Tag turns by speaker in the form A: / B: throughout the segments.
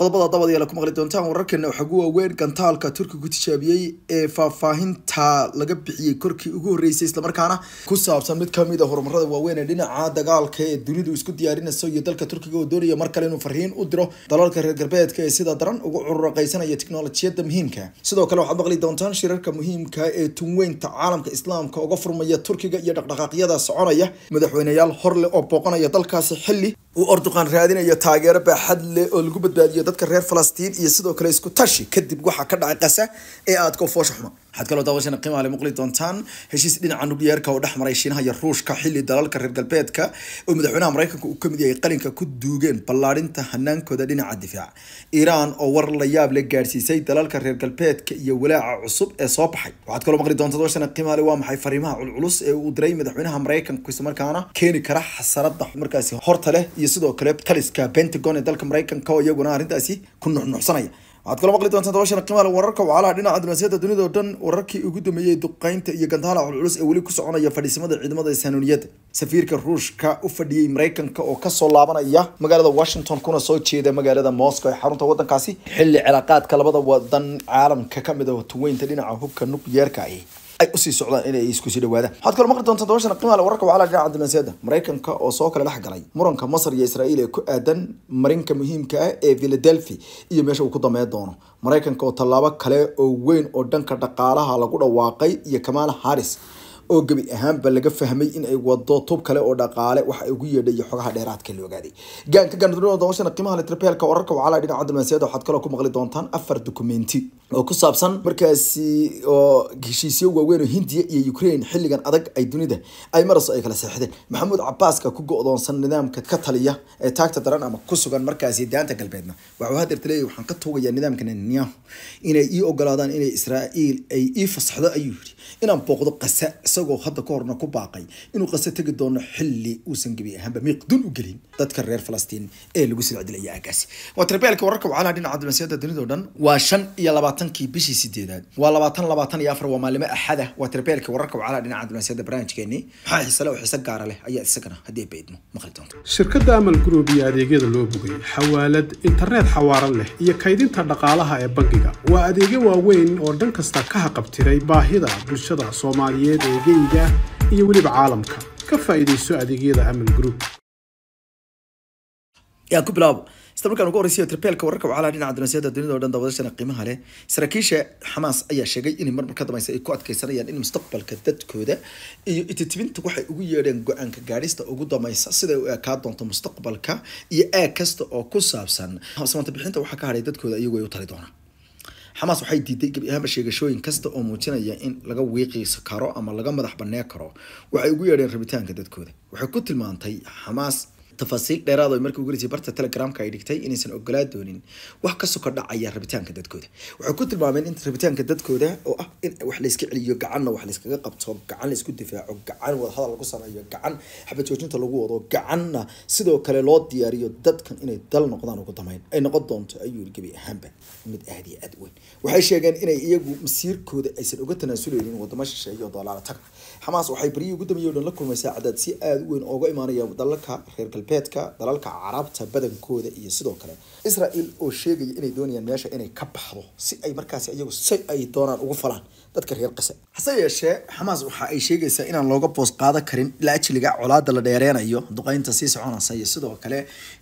A: qodobada dabadiyaale ku maqli doontaan wararkeena waxaa ugu waaweyn gantaalka turkiga ku tijaabiyey ee faahfaahinta laga bixiyey korkii ugu horreysay islamarkaana ku saabsan mid kamid a ah horumarada waaweyn ee dhinaca dagaalka ee dunidu isku diyaarinayso iyo dalka turkiga oo doonaya mar kale inuu fariin u diro dalalka reer galbeedka ee sida daran ugu cururaqaysanaya tiknolojiyadda muhiimka sidoo kale waxaad maqli doontaan shirarka muhiimka ee tunweynta caalamka islaamka uga furmaya turkiga iyo dhaqdhaqaaqyada soconaya madaxweyneyaal horle oo booqanaya dalkaasi xilli uu orduqaan raadinayo taageero baaxad leh oo lagu badbaadiyo dadka reer falastiin iyo sidoo kale isku tashi kadib waxaa ka dhacay qasa ee aada koonfoosha xuma waxaad kaloo daawashana qiimaha le maqli doontaan heshiis dhinaca nukliyeerka oo dhex maray shiinaha iyo ruushka xilli dalalka reer galbeedka oo madaxweynaha maraykanka uu kamid yahay qalinka ku duugeen ballaarinta hanaankooda dhinaca difaac iiraan oo war la yaab le gaadhsiisay dalalka reer galbeedka iyo walaaca cusub ee soo baxay waxaad kaloo maqli doontaa daawashana qiimaha le waa maxay fariimaha culculus ee uu diray madaxweynaha maraykanka islamarkaana keeni kara xasarada markaasi horta leh iyo sidoo kale taliska bentagon ee dalka maraykanka oo iyaguna arrintaasi ku nuxnuxsanaya waxaad kaloo maqli doontaan toban shan qiimaale wararka wacalaha dhinaca dibnaasiyada dunida oo dhan wararkii ugu dambeeyey duqeynta iyo gantaala culculus ee weli ku soconaya fadhiisimada ciidamada saanuniyada safiirka ruushka u fadhiyey maraykanka oo kasoo laabanaya magaalada washington kuna soo jeeda magaalada moscow ee xarunta wadankaasi xilli cilaaqaadka labada wadan caalamka kamid ah tuweynta dhinaca hubka nukliyeerka ahi ay usii socdaan inay isku sii dhawaadaan waxaad kaloo maqli doontaan doorashana qiimaha le wararka wacala dhinaca dibnaseeda maraykanka oo soo kale dhexgalay muranka masar iyo israa'iil ee ku aadan marinka muhiimka ah ee philadelphia iyo meesha uu ku damee doono maraykanka oo tallaabo kale oo weyn oo dhanka dhaqaalaha lagu dhawaaqay iyo kamaala harris oo gebi ahaanba laga fahmay in ay wado tub kale oo dhaqaale waxa ugu yeedhaya xogaha dheeraadka la ogaaday gaanka gaandodooshan qiimaha litrapeelka wararka wacala dhinaca dalmaasiyada waxaad kaloo ku maqli doontaan afar dukumenti oo ku saabsan markaasi oo heshiisyo waaweyn oo hindiya iyo ukraine xilligan adag ay dunida ay maras ay kala seexdeen maxamuud cabaaska ku go-doonsan nidaamka ka taliya ee taagta daran ama ku sugan markaasi daanta galbeedna waxuu hadeerta leeyahy waxaan ka tuugayaa nidaamka netanyahu inay ii ogolaadaan inay israa'iil ay ii fasaxdo ayuu yidhi inaan booqdo qase isagoo hadda ka horna ku baaqay inuu qase tegi doono xilli uusan gebi ahaanba miiqdun u gelin dadka reer falastiin ee lagu soo dilaya aagaasi waa tarbiyalka wararka wacalaha dhinaca dibasiyada dunida oo dhan waa shan iyo labaatankii bishii sideedaad waa labaatan labaatan iyo afar waa maalimo axad waa tarbiyalka wararka wacalaha dhinaca dibasiyada barnaamijkeeni maxaa xiise oo xiise gaara leh ayaa isagana haddii baydmo maqli doonto shirkadda amal group iyo adeegyada loo bogay xawaalad internet xawaaran leh iyo kaydinta dhaqaalaha ee bangiga waa adeegyo waaweyn oo dhan kasta ka haqabtiray baahida bulshada soomaaliyeed ee geyga iyo weliba caalamka ka faa'iidayso adeegyada amal group yaa ku bilaabo isla markaan ugu horeysiyo tirbeelka wararka wacalaha dhinaca dunaasiyada dunida oo dhan daawadashana qiimaha leh saraakiisha xamaas ayaa sheegay in marmar ka dambaysa ay ku adkeysanayaan in mustaqbalka dadkooda iyo ititibinta waxay ugu yeedheen go-aanka gaadhista ugu dameysa siday u ekaa doonto mustaqbalka iyo aag kasta oo ku saabsan habsamanta bixinta waxaa ka hadhay dadkooda iyagu ay u tali doonaan xamaas waxay diiday gabi ahaanba sheegashooyin kasta oo muujinaya in laga wiiqiisa karo ama laga madax banee karo waxay ugu yeedheen rabitaanka dadkooda waxay ku tilmaantay xamaas tafaasiil dheeraad ay markii ugu risay barta telegramka ay dhigtay inaysan ogolaa doonin wax ka soka dhacaya rabitaanka dadkooda waxay ku tilmaameen in rabitaanka dadkooda oo ah in wax layska celiyo gacanna wax layskaga qabto gacan laysku difaaco gacan wadahadal lagu sameeyo gacan xabad joojinta lagu wado gacanna sidoo kale loo diyaariyo dadkan inay dal noqdaan ugu dambeyn ay noqon doonto ayuu gebi ahaanba mid aad iyo aad weyn waxay sheegeen inay iyagu masiirkooda aysan uga tanaasuleynin wadamo shisheeye oo dalaala xamaas waxay baryihii ugu dambeeyey oo la kulmay saacadaad si aada u weyn ooga imaanaya dalalka reer galbeed galbeedka dalalka carabta badankooda iyo sidoo kale israel oo sheegaya inay doonayaan meesha inay ka baxdo si ay markaasi iyagu si ay doonaan ugu falaan dadka reer qasa hase yeeshee xamaas waxa ay sheegaysaa inaan looga boos qaadan karin la ajliga colaadda la dheereenayo duqeynta sii soconaysa iyo sidoo kale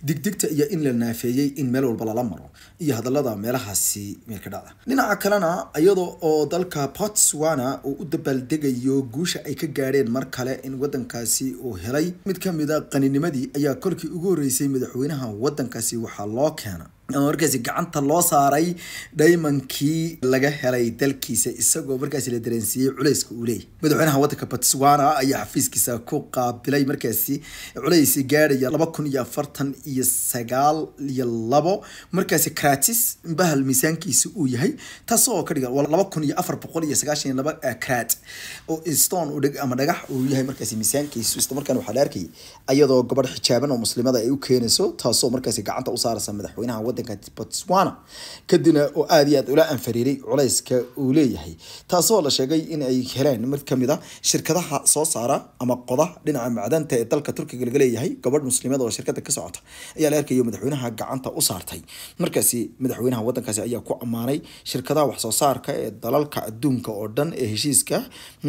A: digdigta iyo in la naafeeyey in meel walba lala maro iyo hadallada meelahaasi meelkadhaca dhinaca kalena iyada oo dalka botswana uu u dabaaldegayo guusha ay ka gaadheen mar kale in wadankaasi uu helay mid kamid a ah qaninimadii ayaa kolkii ugu horreysay madaxweynaha wadankaasi waxaa loo keena markaas gacanta loo saaray dhaymankii laga helay dalkiisa isagoo markaasi la dareensiiyey culeyska uu leeyay madaxweynaha waddanka botswana ayaa xafiiskiisa ku qaabilay markaasi culeys gaadhaya laba kun iyo afartan iyo sagaal iyo labo markaasi kratis bahal miisaankiisa uu yahay taas ka dhigan laba kun iyo afar boqol iyo sagaashan iyo laba krat oo stone udhg ama dhagax uu yahay markaasi miisaankiisu islamarkaan waxaa la arkayay ayadoo gabadh xijaaban oo muslimada ay u keenayso taasoo markaasi gacanta u saaraysa madaxweynaha waddanka wadanka Botswana kadibna oo aad iyo aad ula anfariiray culayska uu leeyahay taasoo la sheegay in ay heleen mid kamid ah shirkadaha soo saara ama qoda dhinaca macdanta ee dalka Turkiga laga leeyahay gabadh muslimada oo shirkada ka socota ayaa la arkayay madaxweynaha gacanta u saartay markaasi madaxweynaha wadankaasi ayaa ku ammaanay shirkadaha wax soo saarka ee dalalka adduunka oo dhan ee heshiiska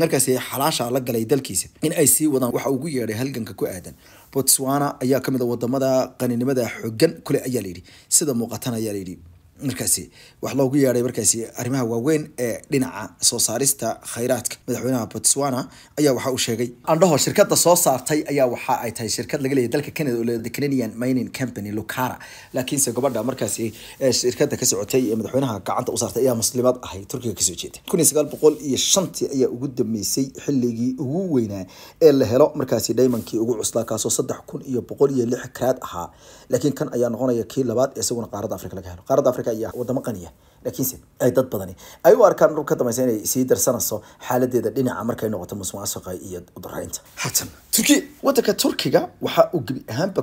A: markaasi xalaasha la galay dalkiisa in ay sii wadaan waxa ugu yeedhay halganka ku aadan botswana ayaa kamid a ah wadamada qaninimada xoogan kule ayaa layidhi sida muuqatan ayaa layidhi markaasi wax loogu yeedhay markaasi arrimaha waaweyn ee dhinaca soo saarista khayraadka madaxweynaha botswana ayaa waxa uu sheegay andhaho shirkada soo saartay ayaa waxa ay tahay shirkad laga leeyahy dalka canada oo leeda canadian mining company lucara laakiinse gabadha markaasi shirkada ka socotay ee madaxweynaha gacanta u saartay ayaa muslimad ahay turkiga kasoo jeeda kun iyo sagaal boqol iyo shantii ayaa ugu dambeysay xilligii ugu weynaa ee la helo markaasi daymankii ugu cuslaa kaasoo saddex kun iyo boqol iyo lix karaad ahaa laakiin kan ayaa noqonaya kii labaad ee isaguna qaarada afrika laga helo qaarada afrika ayaa iyo wadamo qaniya laakiinse ay dad badani ay u arkaan ka dambaysa inay sii darsanayso xaaladeeda dhinaca markay noqoto musuqmaasuqa iyo udaraynta haatan turkiya waddanka turkiga waxa uu gebi ahaanba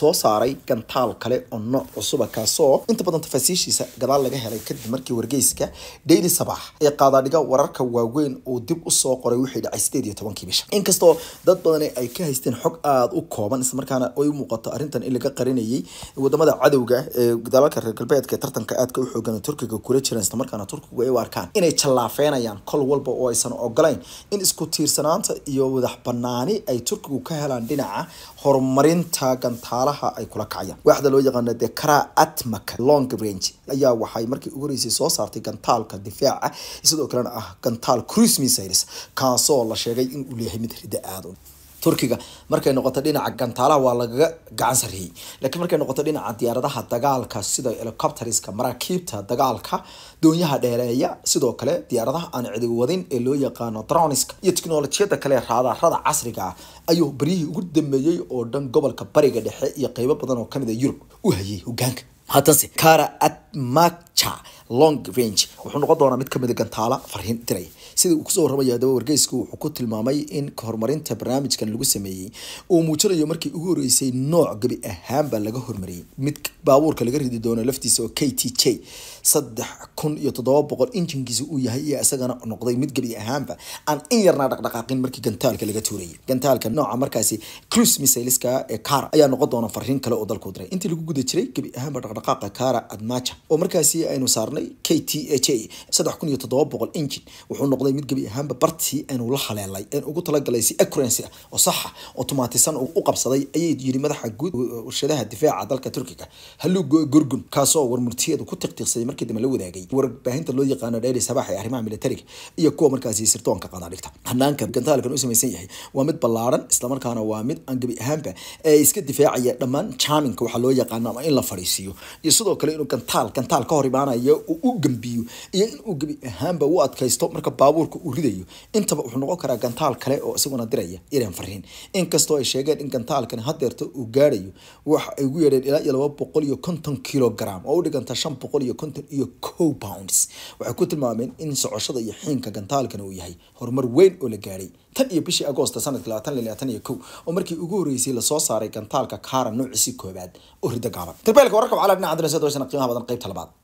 A: soo saaray gantaal kale oo nooc cusuba kaasoo inta badan tafaasiishiisa gadaal laga helay kadib markii wargeyska daily sabax ee qaadaadhiga wararka waaweyn uu dib usoo qoray wixii dhacay sideed iyo tobankii bisha inkastoo dad badani ay ka haysteen xog aada u kooban islamarkaana ay muuqato arrintan in laga qarinayay wadamada cadowga ee dalalka reer galbeedka ee tartanka aadka u xoogan turkiga kula jiraan islamarkaana turkigu ay u arkaan inay jallaafeenayaan kol walba oo aysan ogolayn in isku tiirsanaanta iyo wadax banaani ay ay turkigu ka helaan dhinaca horumarinta gantaalaha ay kula kacayaan waaxda loo yaqaano de kara atmak long range ayaa waxay markii ugu horeysay soo saartay gantaalka difaaca sidoo kalena ah gantaal cruise missiles kaasoo la sheegay inuu leeyahay mid rida aada turkiga markay noqoto dhinaca gantaalaha waa lagaga gacan sarreeyey laakiin markay noqoto dhinaca diyaaradaha dagaalka sida helicopteriska maraakiibta dagaalka doonyaha dheereeya sidoo kale diyaaradaha aan cidiwadin ee loo yaqaano droniska iyo teknolojiyada kale raadaarada casriga ah ayuu beryihii ugu dambeeyey oo dhan gobolka bariga dhexe iyo qeybo badan oo kamida ah yurub u hayay hogaanka haatanse kara ad macha long range wuxuu noqon doonaa mid ka ah gantaala fariin diray sida uu kusoo warramaya haddaba wargeysku wuxuu ku tilmaamay in horumarinta barnaamijkan lagu sameeyey uu muujinayo markii ugu horreysay nooc gebi ahaanbaa laga hormariyey mid baabuurka laga ridi doono laftiisa oo k t j saddex kun iyo toddoba boqol injinkiisa uu yahay iyo isagana noqday mid gebi ahaanba aan in yarnaa dhaqdhaqaaqin markii gantaalka laga tuurayay gantaalka nooca markaasi cruise missileska ee kaara ayaa noqon doona fariin kale oo dalku diray intii lagu guda jiray gebi ahaanba dhaqdhaqaaqa kaara admaja oo markaasi aynu saarnay k t h a saddex kun iyo toddoba boqol engine wuxuu noqday mid gebi ahaanba bartii aanu la haleelay een ugu talagalay si accuracy ah oo saxa ah, oo u qabsaday ayay yiri madaxa guud warshadaha difaaca dalka turkiga haluu gorgun kaasoo war ku tiqtiqsaday markii dambe la wadaagay warbaahinta loo yaqaano dheeri sabax arrimaha militariga iyo kuwa markaasi sirdoonka qadaadhigta hanaanka gantaalkan u samaysan yahay waa mid ballaaran islamarkaana waa mid aan gebi ahaanba ee iska difaacaya dhammaan charmingka waxaa loo yaqaano ama in la fadhiisiiyo iyo sidoo kale inuu gantaal gantaal ka hor imaanaya uu u gambiyo iyo in gebi ahaanba u adkaysto marka baabuurka uu ridayo intaba wuxuu noqon karaa gantaal kale oo isaguna diraya iran fariin inkastoo ay sheegeen in gantaalkani haddeerta uu gaarayo waxa ay ugu yeedheen ilaa iyo laba boqol iyo konton kilogram oo u dhiganta shan boqol iyo konton iyo co waxay ku tilmaameen in socoshada iyo xiinka gantaalkani uu yahay horumar weyn oo la gaaray tan iyo bishii agoosta sanadka labaatan labaatan iyo kow oo markii ugu horreysay lasoo saaray gantaalka kaara noociisii koobaad oo riddo gaaban darbeelka wararka waxaa la dhinaca dirasada qiimaha badan qayb labaad